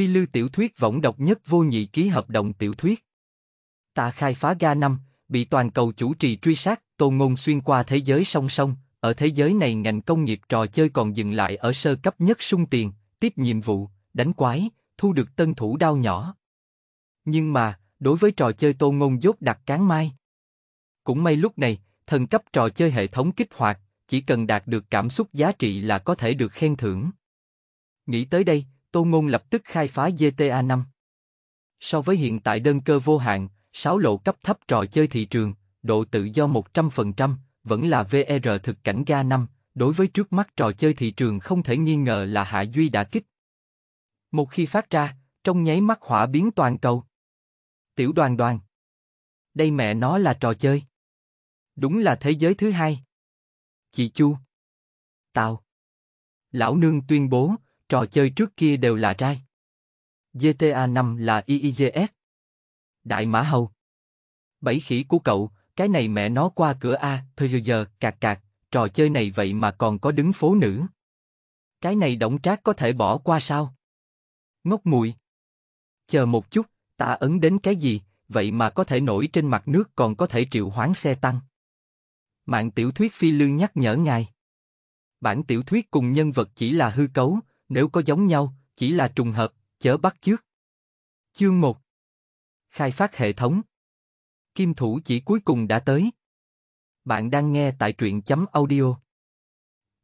Phi Lưu tiểu thuyết võng độc nhất vô nhị ký hợp đồng tiểu thuyết. Ta khai phá ga năm, bị toàn cầu chủ trì truy sát, Tô Ngôn xuyên qua thế giới song song, ở thế giới này ngành công nghiệp trò chơi còn dừng lại ở sơ cấp nhất sung tiền, tiếp nhiệm vụ, đánh quái, thu được tân thủ đao nhỏ. Nhưng mà, đối với trò chơi Tô Ngôn dốt đặt cán mai. Cũng may lúc này, thần cấp trò chơi hệ thống kích hoạt, chỉ cần đạt được cảm xúc giá trị là có thể được khen thưởng. Nghĩ tới đây, Tô Ngôn lập tức khai phá GTA 5. So với hiện tại đơn cơ vô hạn, sáo lộ cấp thấp trò chơi thị trường, độ tự do 100%, vẫn là VR thực cảnh ga 5, đối với trước mắt trò chơi thị trường không thể nghi ngờ là hạ duy đã kích. Một khi phát ra, trong nháy mắt hỏa biến toàn cầu. Tiểu đoàn đoàn. Đây mẹ nó là trò chơi. Đúng là thế giới thứ hai. Chị Chu. Tào. Lão nương tuyên bố, Trò chơi trước kia đều là trai. GTA 5 là IIGS. Đại Mã Hầu. Bảy khỉ của cậu, cái này mẹ nó qua cửa A, thôi giờ, cạc cạc, trò chơi này vậy mà còn có đứng phố nữ. Cái này động trác có thể bỏ qua sao? Ngốc mùi. Chờ một chút, ta ấn đến cái gì, vậy mà có thể nổi trên mặt nước còn có thể triệu hoán xe tăng. Mạng tiểu thuyết phi lương nhắc nhở ngài. Bản tiểu thuyết cùng nhân vật chỉ là hư cấu, nếu có giống nhau, chỉ là trùng hợp, chớ bắt trước Chương 1 Khai phát hệ thống Kim thủ chỉ cuối cùng đã tới. Bạn đang nghe tại truyện chấm audio.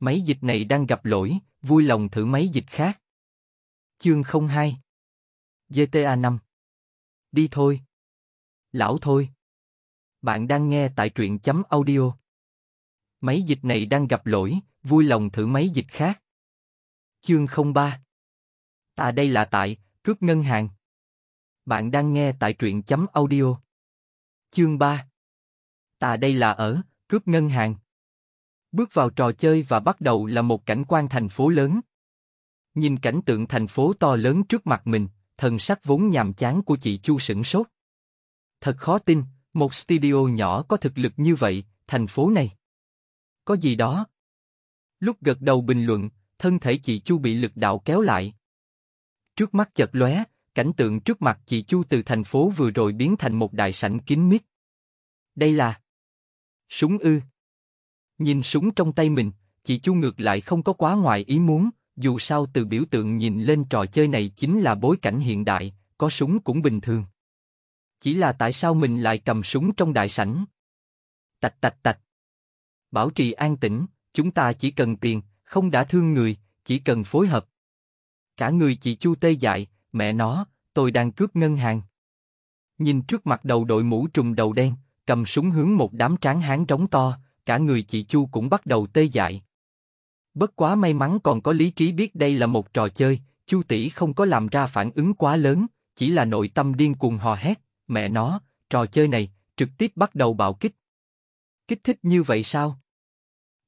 Máy dịch này đang gặp lỗi, vui lòng thử máy dịch khác. Chương 02 GTA 5 Đi thôi. Lão thôi. Bạn đang nghe tại truyện chấm audio. Máy dịch này đang gặp lỗi, vui lòng thử máy dịch khác. Chương 03 Ta đây là tại, cướp ngân hàng. Bạn đang nghe tại truyện chấm audio. Chương 3 Ta đây là ở, cướp ngân hàng. Bước vào trò chơi và bắt đầu là một cảnh quan thành phố lớn. Nhìn cảnh tượng thành phố to lớn trước mặt mình, thần sắc vốn nhàm chán của chị Chu sửng sốt. Thật khó tin, một studio nhỏ có thực lực như vậy, thành phố này. Có gì đó. Lúc gật đầu bình luận, thân thể chị Chu bị lực đạo kéo lại. Trước mắt chật lóe, cảnh tượng trước mặt chị Chu từ thành phố vừa rồi biến thành một đại sảnh kín mít. Đây là súng ư? Nhìn súng trong tay mình, chị Chu ngược lại không có quá ngoài ý muốn, dù sao từ biểu tượng nhìn lên trò chơi này chính là bối cảnh hiện đại, có súng cũng bình thường. Chỉ là tại sao mình lại cầm súng trong đại sảnh? Tạch tạch tạch. Bảo trì an tĩnh, chúng ta chỉ cần tiền, không đã thương người, chỉ cần phối hợp. Cả người chị Chu tê dại, mẹ nó, tôi đang cướp ngân hàng. Nhìn trước mặt đầu đội mũ trùm đầu đen, cầm súng hướng một đám tráng hán trống to, cả người chị Chu cũng bắt đầu tê dại. Bất quá may mắn còn có lý trí biết đây là một trò chơi, Chu tỷ không có làm ra phản ứng quá lớn, chỉ là nội tâm điên cuồng hò hét, mẹ nó, trò chơi này, trực tiếp bắt đầu bạo kích. Kích thích như vậy sao?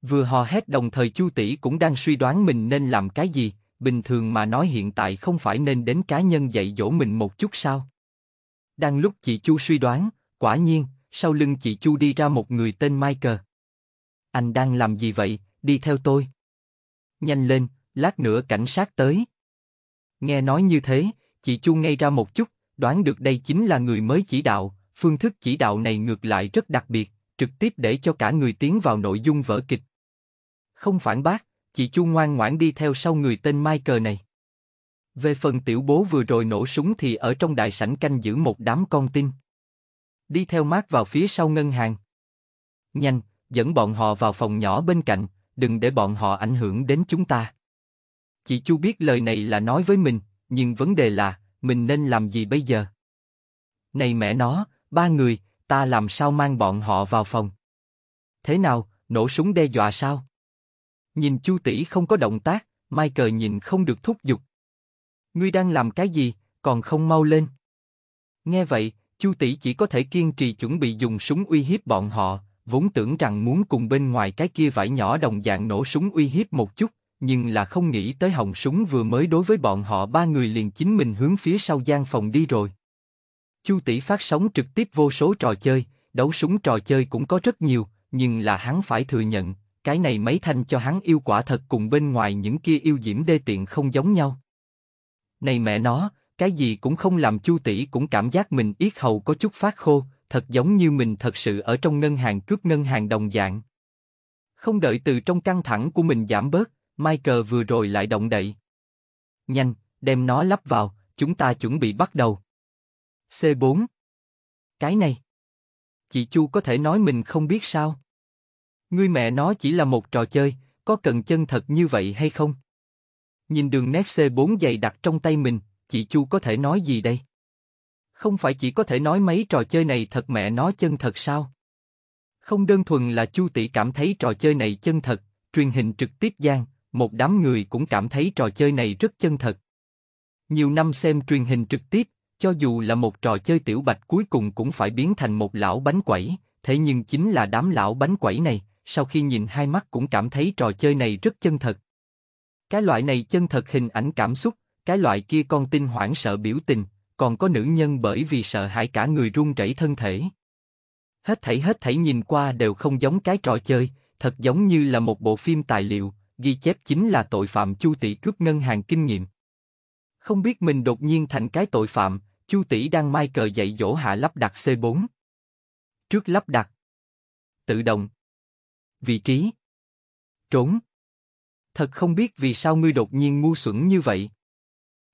Vừa hò hét đồng thời Chu tỷ cũng đang suy đoán mình nên làm cái gì, bình thường mà nói hiện tại không phải nên đến cá nhân dạy dỗ mình một chút sao? Đang lúc chị Chu suy đoán, quả nhiên, sau lưng chị Chu đi ra một người tên Michael. Anh đang làm gì vậy, đi theo tôi. Nhanh lên, lát nữa cảnh sát tới. Nghe nói như thế, chị Chu ngay ra một chút, đoán được đây chính là người mới chỉ đạo, phương thức chỉ đạo này ngược lại rất đặc biệt, trực tiếp để cho cả người tiến vào nội dung vở kịch, không phản bác, chị Chu ngoan ngoãn đi theo sau người tên Michael này. Về phần tiểu bố vừa rồi nổ súng thì ở trong đại sảnh canh giữ một đám con tin. Đi theo mát vào phía sau ngân hàng. Nhanh, dẫn bọn họ vào phòng nhỏ bên cạnh, đừng để bọn họ ảnh hưởng đến chúng ta. Chị Chu biết lời này là nói với mình, nhưng vấn đề là, mình nên làm gì bây giờ? Này mẹ nó, ba người, ta làm sao mang bọn họ vào phòng? Thế nào, nổ súng đe dọa sao? Nhìn Chu tỷ không có động tác, Michael nhìn không được thúc giục. Ngươi đang làm cái gì, còn không mau lên. Nghe vậy, Chu tỷ chỉ có thể kiên trì chuẩn bị dùng súng uy hiếp bọn họ, vốn tưởng rằng muốn cùng bên ngoài cái kia vải nhỏ đồng dạng nổ súng uy hiếp một chút, nhưng là không nghĩ tới hồng súng vừa mới đối với bọn họ ba người liền chính mình hướng phía sau gian phòng đi rồi. Chu tỷ phát sóng trực tiếp vô số trò chơi, đấu súng trò chơi cũng có rất nhiều, nhưng là hắn phải thừa nhận, cái này mấy thanh cho hắn yêu quả thật cùng bên ngoài những kia yêu diễm đê tiện không giống nhau. Này mẹ nó, cái gì cũng không làm chu tỷ cũng cảm giác mình yết hầu có chút phát khô, thật giống như mình thật sự ở trong ngân hàng cướp ngân hàng đồng dạng. Không đợi từ trong căng thẳng của mình giảm bớt, Michael vừa rồi lại động đậy. Nhanh, đem nó lắp vào, chúng ta chuẩn bị bắt đầu. C4 Cái này Chị Chu có thể nói mình không biết sao? Ngươi mẹ nó chỉ là một trò chơi, có cần chân thật như vậy hay không? Nhìn đường nét C4 dày đặt trong tay mình, chị Chu có thể nói gì đây? Không phải chỉ có thể nói mấy trò chơi này thật mẹ nó chân thật sao? Không đơn thuần là Chu tỷ cảm thấy trò chơi này chân thật, truyền hình trực tiếp gian, một đám người cũng cảm thấy trò chơi này rất chân thật. Nhiều năm xem truyền hình trực tiếp, cho dù là một trò chơi tiểu bạch cuối cùng cũng phải biến thành một lão bánh quẩy, thế nhưng chính là đám lão bánh quẩy này, sau khi nhìn hai mắt cũng cảm thấy trò chơi này rất chân thật. Cái loại này chân thật hình ảnh cảm xúc, cái loại kia con tin hoảng sợ biểu tình, còn có nữ nhân bởi vì sợ hãi cả người run rẩy thân thể. Hết thảy hết thảy nhìn qua đều không giống cái trò chơi, thật giống như là một bộ phim tài liệu, ghi chép chính là tội phạm Chu tỷ cướp ngân hàng kinh nghiệm. Không biết mình đột nhiên thành cái tội phạm, Chu tỷ đang mai cờ dạy dỗ hạ lắp đặt C4. Trước lắp đặt, tự động, vị trí. Trốn. Thật không biết vì sao ngươi đột nhiên ngu xuẩn như vậy.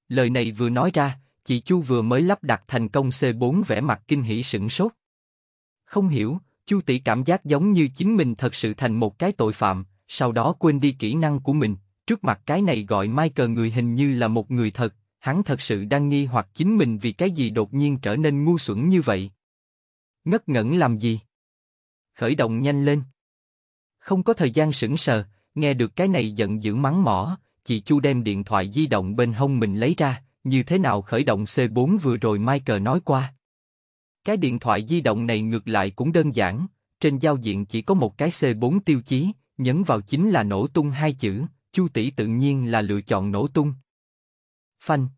Lời này vừa nói ra, chị Chu vừa mới lắp đặt thành công C4 vẻ mặt kinh hỉ sửng sốt. Không hiểu, Chu tỷ cảm giác giống như chính mình thật sự thành một cái tội phạm, sau đó quên đi kỹ năng của mình. Trước mặt cái này gọi cờ người hình như là một người thật, hắn thật sự đang nghi hoặc chính mình vì cái gì đột nhiên trở nên ngu xuẩn như vậy. Ngất ngẩn làm gì? Khởi động nhanh lên. Không có thời gian sững sờ, nghe được cái này giận dữ mắng mỏ, chị Chu đem điện thoại di động bên hông mình lấy ra, như thế nào khởi động C4 vừa rồi Michael nói qua. Cái điện thoại di động này ngược lại cũng đơn giản, trên giao diện chỉ có một cái C4 tiêu chí, nhấn vào chính là nổ tung hai chữ, Chu tỷ tự nhiên là lựa chọn nổ tung. Phanh.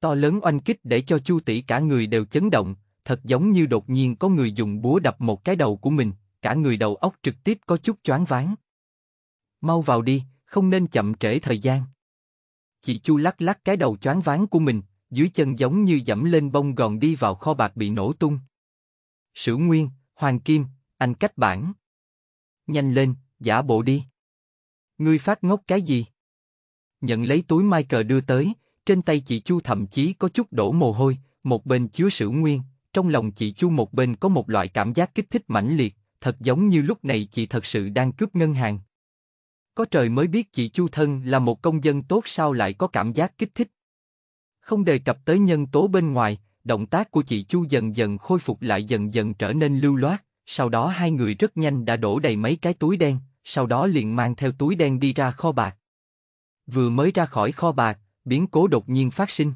To lớn oanh kích để cho Chu tỷ cả người đều chấn động, thật giống như đột nhiên có người dùng búa đập một cái đầu của mình, cả người đầu óc trực tiếp có chút choáng váng. Mau vào đi, không nên chậm trễ thời gian. Chị Chu lắc lắc cái đầu choáng váng của mình, dưới chân giống như dẫm lên bông gòn đi vào kho bạc bị nổ tung. sử Nguyên, Hoàng Kim, anh cách bản. Nhanh lên, giả bộ đi. Ngươi phát ngốc cái gì? Nhận lấy túi mai cờ đưa tới, trên tay chị Chu thậm chí có chút đổ mồ hôi, một bên chứa sử Nguyên, trong lòng chị Chu một bên có một loại cảm giác kích thích mãnh liệt, thật giống như lúc này chị thật sự đang cướp ngân hàng. Có trời mới biết chị Chu Thân là một công dân tốt sao lại có cảm giác kích thích. Không đề cập tới nhân tố bên ngoài, động tác của chị Chu dần dần khôi phục lại dần dần trở nên lưu loát, sau đó hai người rất nhanh đã đổ đầy mấy cái túi đen, sau đó liền mang theo túi đen đi ra kho bạc. Vừa mới ra khỏi kho bạc, biến cố đột nhiên phát sinh.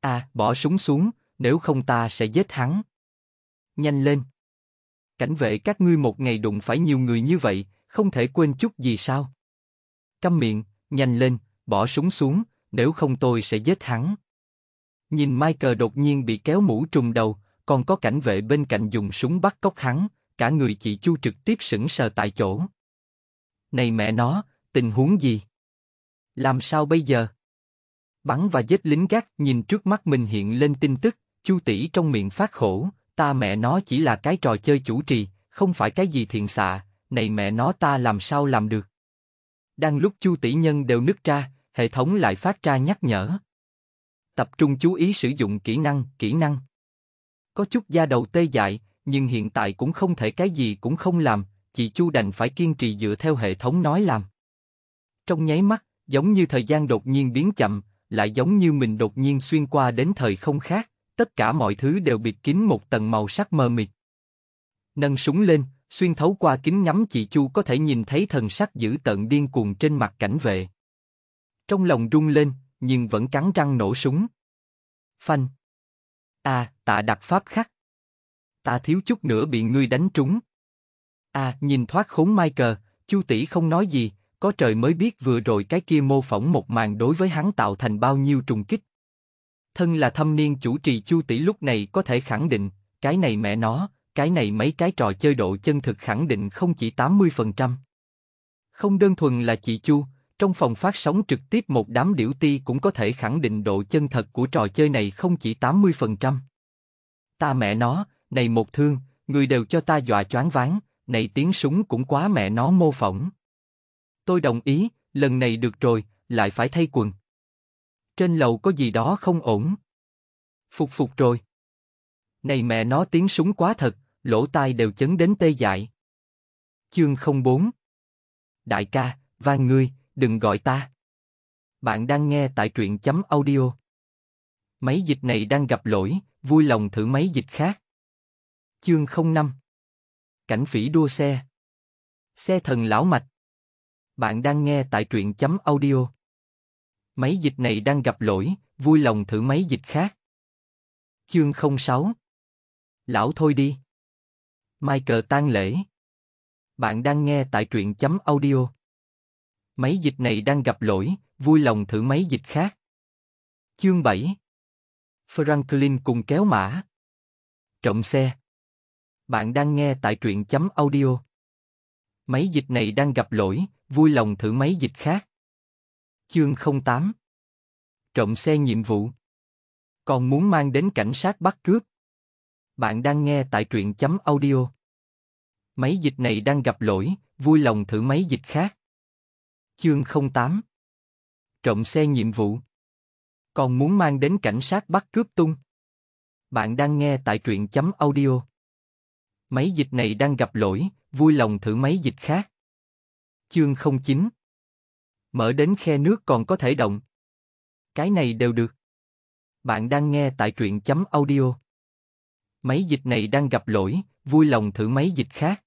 À, bỏ súng xuống, nếu không ta sẽ giết hắn. Nhanh lên! cảnh vệ các ngươi một ngày đụng phải nhiều người như vậy, không thể quên chút gì sao? Câm miệng, nhanh lên, bỏ súng xuống, nếu không tôi sẽ giết hắn. Nhìn Michael đột nhiên bị kéo mũ trùm đầu, còn có cảnh vệ bên cạnh dùng súng bắt cóc hắn, cả người chị Chu trực tiếp sững sờ tại chỗ. Này mẹ nó, tình huống gì? Làm sao bây giờ? Bắn và giết lính gác nhìn trước mắt mình hiện lên tin tức, Chu tỷ trong miệng phát khổ, ta mẹ nó chỉ là cái trò chơi chủ trì, không phải cái gì thiện xạ, này mẹ nó ta làm sao làm được. Đang lúc chu tỷ nhân đều nứt ra, hệ thống lại phát ra nhắc nhở. Tập trung chú ý sử dụng kỹ năng, kỹ năng. Có chút da đầu tê dại, nhưng hiện tại cũng không thể cái gì cũng không làm, chị chu đành phải kiên trì dựa theo hệ thống nói làm. Trong nháy mắt, giống như thời gian đột nhiên biến chậm, lại giống như mình đột nhiên xuyên qua đến thời không khác tất cả mọi thứ đều bịt kín một tầng màu sắc mờ mịt. Nâng súng lên, xuyên thấu qua kính nhắm chị Chu có thể nhìn thấy thần sắc dữ tợn điên cuồng trên mặt cảnh vệ. Trong lòng rung lên, nhưng vẫn cắn răng nổ súng. Phanh. a à, tạ đặt pháp khắc. Ta thiếu chút nữa bị ngươi đánh trúng. a à, nhìn thoát khốn cờ Chu tỷ không nói gì, có trời mới biết vừa rồi cái kia mô phỏng một màn đối với hắn tạo thành bao nhiêu trùng kích thân là thâm niên chủ trì Chu tỷ lúc này có thể khẳng định, cái này mẹ nó, cái này mấy cái trò chơi độ chân thực khẳng định không chỉ 80%. Không đơn thuần là chị Chu, trong phòng phát sóng trực tiếp một đám điểu ti cũng có thể khẳng định độ chân thật của trò chơi này không chỉ 80%. Ta mẹ nó, này một thương, người đều cho ta dọa choáng váng, này tiếng súng cũng quá mẹ nó mô phỏng. Tôi đồng ý, lần này được rồi, lại phải thay quần. Trên lầu có gì đó không ổn. Phục phục rồi. Này mẹ nó tiếng súng quá thật, lỗ tai đều chấn đến tê dại. Chương 04 Đại ca, van ngươi, đừng gọi ta. Bạn đang nghe tại truyện chấm audio. Máy dịch này đang gặp lỗi, vui lòng thử máy dịch khác. Chương 05 Cảnh phỉ đua xe Xe thần lão mạch Bạn đang nghe tại truyện chấm audio máy dịch này đang gặp lỗi, vui lòng thử máy dịch khác. Chương 06 Lão thôi đi. mai cờ tang lễ. Bạn đang nghe tại truyện chấm audio. Máy dịch này đang gặp lỗi, vui lòng thử máy dịch khác. Chương 7 Franklin cùng kéo mã. Trộm xe. Bạn đang nghe tại truyện chấm audio. Máy dịch này đang gặp lỗi, vui lòng thử máy dịch khác. Chương 08 Trộm xe nhiệm vụ Còn muốn mang đến cảnh sát bắt cướp Bạn đang nghe tại truyện chấm audio Máy dịch này đang gặp lỗi, vui lòng thử máy dịch khác Chương 08 Trộm xe nhiệm vụ Còn muốn mang đến cảnh sát bắt cướp tung Bạn đang nghe tại truyện chấm audio Máy dịch này đang gặp lỗi, vui lòng thử máy dịch khác Chương 09 Mở đến khe nước còn có thể động. Cái này đều được. Bạn đang nghe tại truyện chấm audio. Máy dịch này đang gặp lỗi, vui lòng thử máy dịch khác.